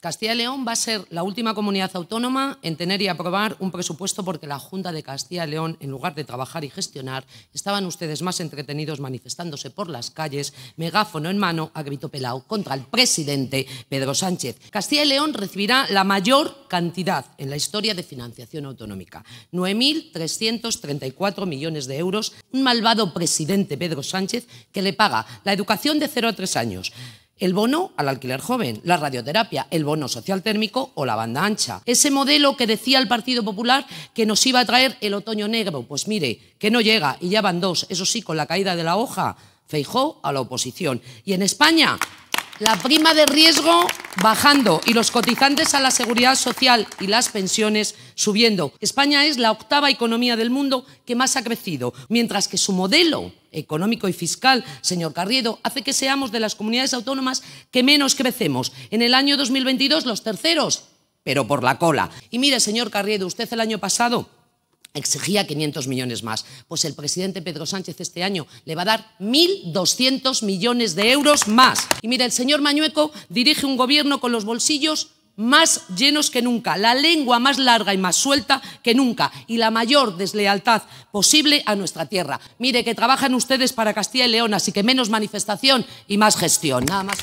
Castilla y León va a ser la última comunidad autónoma en tener y aprobar un presupuesto porque la Junta de Castilla y León, en lugar de trabajar y gestionar, estaban ustedes más entretenidos manifestándose por las calles, megáfono en mano, a grito pelao, contra el presidente Pedro Sánchez. Castilla y León recibirá la mayor cantidad en la historia de financiación autonómica, 9.334 millones de euros, un malvado presidente Pedro Sánchez que le paga la educación de 0 a 3 años, el bono al alquiler joven, la radioterapia, el bono social térmico o la banda ancha. Ese modelo que decía el Partido Popular que nos iba a traer el otoño negro, pues mire, que no llega y ya van dos, eso sí, con la caída de la hoja, Feijó a la oposición. Y en España la prima de riesgo bajando y los cotizantes a la seguridad social y las pensiones subiendo. España es la octava economía del mundo que más ha crecido, mientras que su modelo económico y fiscal, señor Carriedo, hace que seamos de las comunidades autónomas que menos crecemos. En el año 2022 los terceros, pero por la cola. Y mire, señor Carriedo, usted el año pasado exigía 500 millones más. Pues el presidente Pedro Sánchez este año le va a dar 1.200 millones de euros más. Y mire, el señor Mañueco dirige un gobierno con los bolsillos más llenos que nunca, la lengua más larga y más suelta que nunca y la mayor deslealtad posible a nuestra tierra. Mire que trabajan ustedes para Castilla y León, así que menos manifestación y más gestión. Nada más.